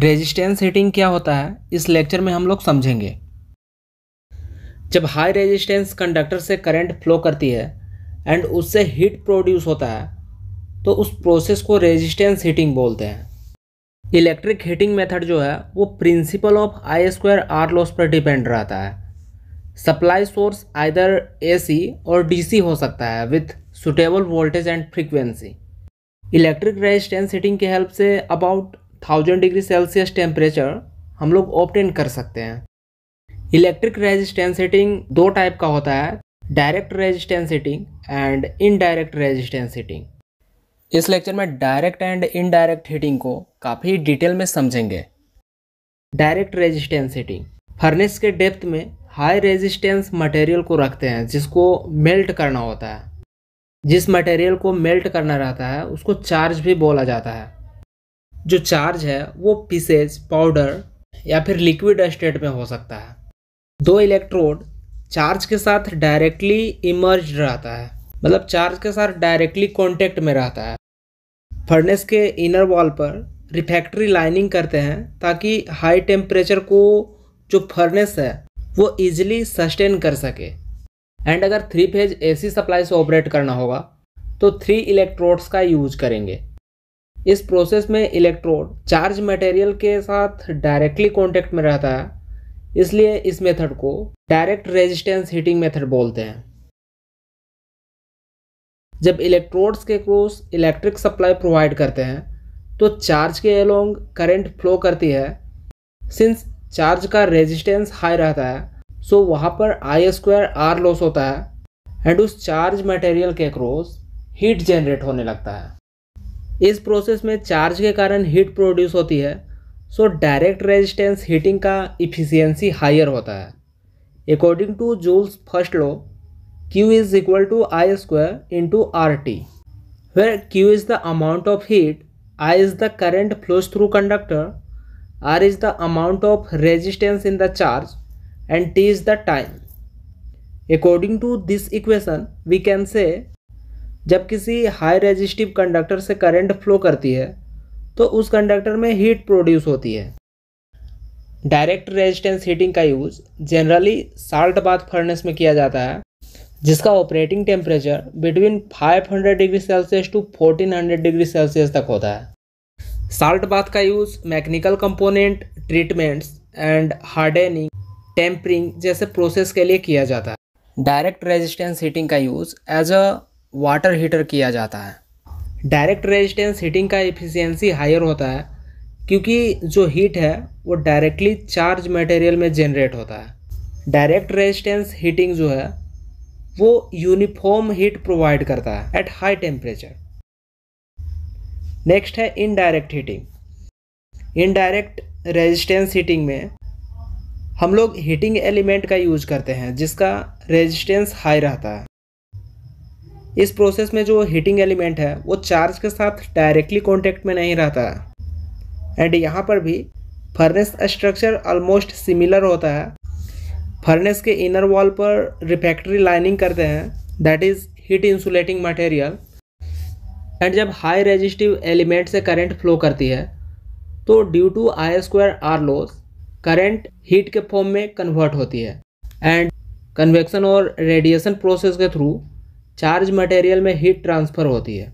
resistance heating क्या होता है इस लेक्चर में हम लोग समझेंगे जब हाई रेजिस्टेंस कंडक्टर से करंट फ्लो करती है एंड उससे हीट प्रोड्यूस होता है तो उस प्रोसेस को रेजिस्टेंस हीटिंग बोलते हैं इलेक्ट्रिक हीटिंग मेथड जो है वो principle of I square R loss पर डिपेंड रहता है सप्लाई सोर्स आइदर एसी और डीसी हो सकता है with suitable voltage and frequency electric resistance heating की हेल्प से about thousand degree Celsius temperature हम लोग ऑप्टेन कर सकते हैं इलेक्ट्रिक रेजिस्टेंस हीटिंग दो टाइप का होता है direct resistance heating and indirect resistance heating इस लेक्चर में डायरेक्ट एंड इनडायरेक्ट हीटिंग को काफ़ी डिटेल में समझेंगे डायरेक्ट रेजिस्टेंस हीटिंग फर्नेस के डेप्थ में हाई रेजिस्टेंस मटेरियल को रखते हैं जिसको मेल्ट करना होता है जिस मटेरियल को मेल्ट करना रहता है उसको चार्ज भी बोला जाता है जो चार्ज है वो पीसेज पाउडर या फिर लिक्विड स्टेट में हो सकता है दो इलेक्ट्रोड चार्ज के साथ डायरेक्टली इमर्ज रहता है मतलब चार्ज के साथ डायरेक्टली कॉन्टेक्ट में रहता है फर्नेस के इनर वॉल पर रिफैक्ट्री लाइनिंग करते हैं ताकि हाई टेम्परेचर को जो फर्नेस है वो ईजिली सस्टेन कर सके एंड अगर थ्री फेज एसी सप्लाई से ऑपरेट करना होगा तो थ्री इलेक्ट्रोड्स का यूज करेंगे इस प्रोसेस में इलेक्ट्रोड चार्ज मटेरियल के साथ डायरेक्टली कॉन्टेक्ट में रहता है इसलिए इस मेथड को डायरेक्ट रेजिस्टेंस हीटिंग मेथड बोलते हैं जब इलेक्ट्रोड्स के क्रोस इलेक्ट्रिक सप्लाई प्रोवाइड करते हैं तो चार्ज के अलोंग करंट फ्लो करती है सिंस चार्ज का रेजिस्टेंस हाई रहता है सो वहाँ पर आई स्क्वायर आर लॉस होता है एंड उस चार्ज मटेरियल के क्रोस हीट जनरेट होने लगता है इस प्रोसेस में चार्ज के कारण हीट प्रोड्यूस होती है सो डायरेक्ट रेजिस्टेंस हीटिंग का इफिशियंसी हायर होता है according to Joule's first law Q is equal to I square into R T where Q is the amount of heat I is the current flows through conductor R is the amount of resistance in the charge and T is the time according to this equation we can say जब किसी high resistive conductor से current flow करती है तो उस conductor में heat produce होती है डायरेक्ट रेजिस्टेंस हीटिंग का use generally salt bath furnace में किया जाता है जिसका operating temperature between 500 degree Celsius to 1400 degree Celsius तक होता है साल्ट बाथ का use mechanical component treatments and hardening tempering जैसे प्रोसेस के लिए किया जाता है डायरेक्ट रेजिस्टेंस हीटिंग का use as a water heater किया जाता है डायरेक्ट रेजिस्टेंस हीटिंग का एफिशिएंसी हायर होता है क्योंकि जो हीट है वो डायरेक्टली चार्ज मटेरियल में जनरेट होता है डायरेक्ट रेजिस्टेंस हीटिंग जो है वो यूनिफॉर्म हीट प्रोवाइड करता है एट हाई टेम्परेचर नेक्स्ट है indirect heating indirect resistance heating में हम लोग हीटिंग एलिमेंट का यूज करते हैं जिसका रेजिस्टेंस हाई रहता है इस प्रोसेस में जो हीटिंग एलिमेंट है वो चार्ज के साथ डायरेक्टली कॉन्टेक्ट में नहीं रहता है एंड यहाँ पर भी फर्नेस स्ट्रक्चर ऑलमोस्ट सिमिलर होता है फर्नेस के इनर वॉल पर रिफैक्ट्री लाइनिंग करते हैं that is heat insulating material and जब हाई रेजिस्टिव एलिमेंट से करंट फ्लो करती है तो due to I square R loss current heat के फॉर्म में कन्वर्ट होती है एंड कन्वेक्शन और रेडिएशन प्रोसेस के थ्रू चार्ज मटेरियल में हीट ट्रांसफ़र होती है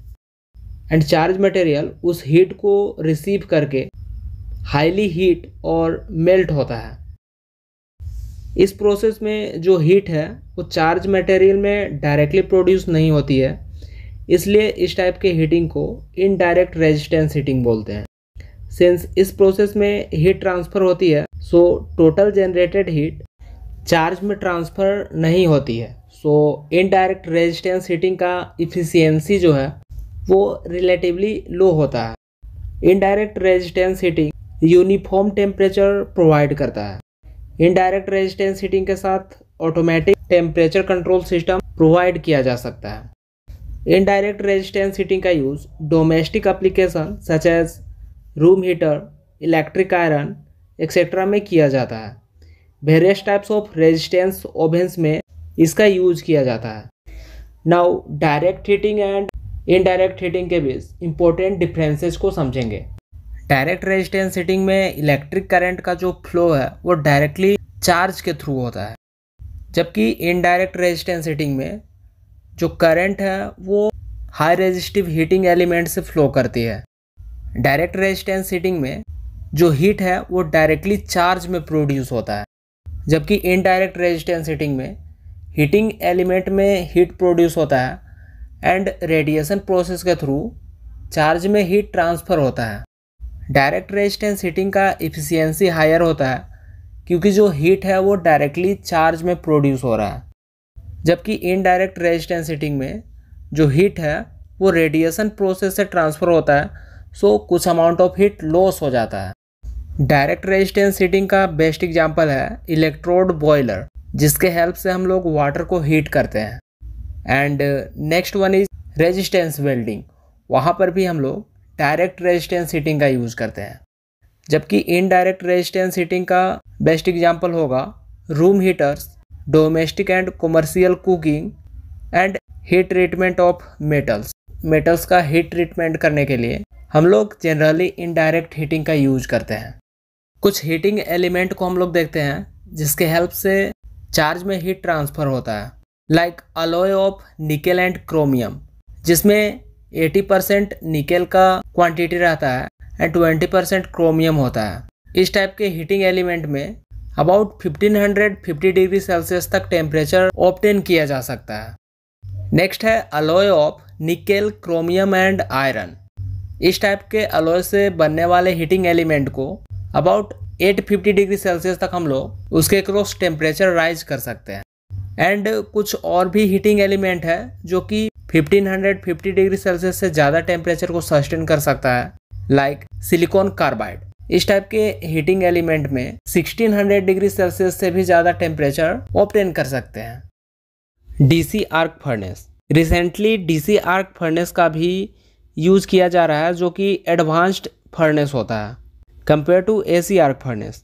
एंड चार्ज मटेरियल उस हीट को रिसीव करके हाईली हीट और मेल्ट होता है इस प्रोसेस में जो हीट है वो चार्ज मटेरियल में डायरेक्टली प्रोड्यूस नहीं होती है इसलिए इस टाइप के हीटिंग को इनडायरेक्ट रेजिस्टेंस हीटिंग बोलते हैं सिंस इस प्रोसेस में हीट ट्रांसफ़र होती है so total generated heat charge में ट्रांसफ़र नहीं होती है सो इनडायरेक्ट रेजिस्टेंस हीटिंग का इफ़िशियंसी जो है वो रिलेटिवली लो होता है indirect resistance heating uniform temperature provide करता है इनडायरेक्ट रेजिस्टेंस हीटिंग के साथ automatic temperature control system provide किया जा सकता है इनडायरेक्ट रेजिस्टेंस हीटिंग का use domestic application such as room heater electric iron etcetera में किया जाता है various types of resistance ovens में इसका यूज किया जाता है now direct heating and indirect heating के बीच इंपॉर्टेंट डिफरेंसेस को समझेंगे डायरेक्ट रेजिस्टेंस हीटिंग में इलेक्ट्रिक करंट का जो फ्लो है वो डायरेक्टली चार्ज के थ्रू होता है जबकि इनडायरेक्ट रेजिस्टेंस हीटिंग में जो करंट है वो हाई रेजिस्टिव हीटिंग एलिमेंट से फ्लो करती है डायरेक्ट रेजिस्टेंस हीटिंग में जो हीट है वो डायरेक्टली चार्ज में प्रोड्यूस होता है जबकि इनडायरेक्ट रेजिस्टेंस हीटिंग में हीटिंग एलिमेंट में हीट प्रोड्यूस होता है एंड रेडिएशन प्रोसेस के थ्रू चार्ज में हीट ट्रांसफ़र होता है डायरेक्ट रेजिस्टेंस हीटिंग का इफ़िशियंसी हायर होता है क्योंकि जो हीट है वो डायरेक्टली चार्ज में प्रोड्यूस हो रहा है जबकि इनडायरेक्ट रेजिस्टेंस हीटिंग में जो हीट है वो रेडिएशन प्रोसेस से ट्रांसफ़र होता है सो कुछ अमाउंट ऑफ हीट लॉस हो जाता है डायरेक्ट रेजिस्टेंस हीटिंग का बेस्ट एग्जाम्पल है इलेक्ट्रोड बॉयलर जिसके हेल्प से हम लोग वाटर को हीट करते हैं and next one is resistance welding वहाँ पर भी हम लोग डायरेक्ट रेजिस्टेंस हीटिंग का यूज़ करते हैं जबकि इनडायरेक्ट रेजिस्टेंस हीटिंग का बेस्ट एग्जाम्पल होगा room heaters domestic and commercial cooking and heat treatment of metals metals का हीट ट्रीटमेंट करने के लिए हम लोग जनरली इनडायरेक्ट हीटिंग का यूज करते हैं कुछ हीटिंग एलिमेंट को हम लोग देखते हैं जिसके हेल्प से चार्ज में हीट ट्रांसफ़र होता है like alloy of nickel and chromium जिसमें 80 परसेंट निकेल का क्वांटिटी रहता है एंड 20 परसेंट क्रोमियम होता है इस टाइप के हीटिंग एलिमेंट में अबाउट 1550 डिग्री सेल्सियस तक टेम्परेचर ऑप्टेन किया जा सकता है नेक्स्ट है alloy of nickel chromium and iron इस टाइप के अलोय से बनने वाले हीटिंग एलिमेंट को अबाउट 850 डिग्री सेल्सियस तक हम लोग उसके क्रॉस टेम्परेचर राइज कर सकते हैं एंड कुछ और भी हीटिंग एलिमेंट है जो कि 1550 डिग्री सेल्सियस से ज़्यादा टेम्परेचर को सस्टेन कर सकता है लाइक सिलिकॉन कार्बाइड इस टाइप के हीटिंग एलिमेंट में 1600 डिग्री सेल्सियस से भी ज़्यादा टेम्परेचर ऑप्टेन कर सकते हैं DC arc furnace recently DC arc furnace का भी यूज़ किया जा रहा है जो कि एडवांस्ड फर्नेस होता है compare to A C arc furnace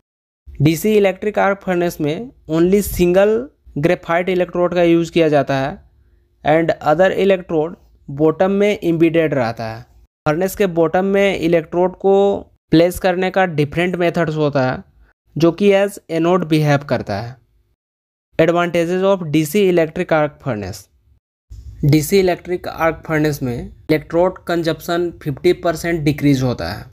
D C electric arc furnace में ओनली सिंगल ग्रेफाइट इलेक्ट्रोड का यूज़ किया जाता है एंड अदर इलेक्ट्रोड बॉटम में इम्बीडेड रहता है फर्नेस के बॉटम में इलेक्ट्रोड को प्लेस करने का डिफरेंट मेथड्स होता है जो कि एज एनोड बिहेव करता है advantages of DC electric arc furnace DC electric arc furnace में इलेक्ट्रोड कंजप्शन 50 परसेंट डिक्रीज होता है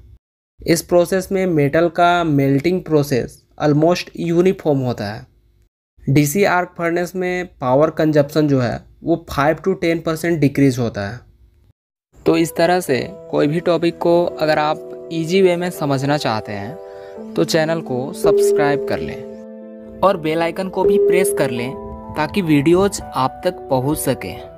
इस प्रोसेस में मेटल का मेल्टिंग प्रोसेस ऑलमोस्ट यूनिफॉर्म होता है डीसी आर्क फर्नेस में पावर कंजप्शन जो है वो five to ten percent decrease होता है तो इस तरह से कोई भी टॉपिक को अगर आप इजी वे में समझना चाहते हैं तो चैनल को सब्सक्राइब कर लें और बेल आइकन को भी प्रेस कर लें ताकि वीडियोज आप तक पहुंच सकें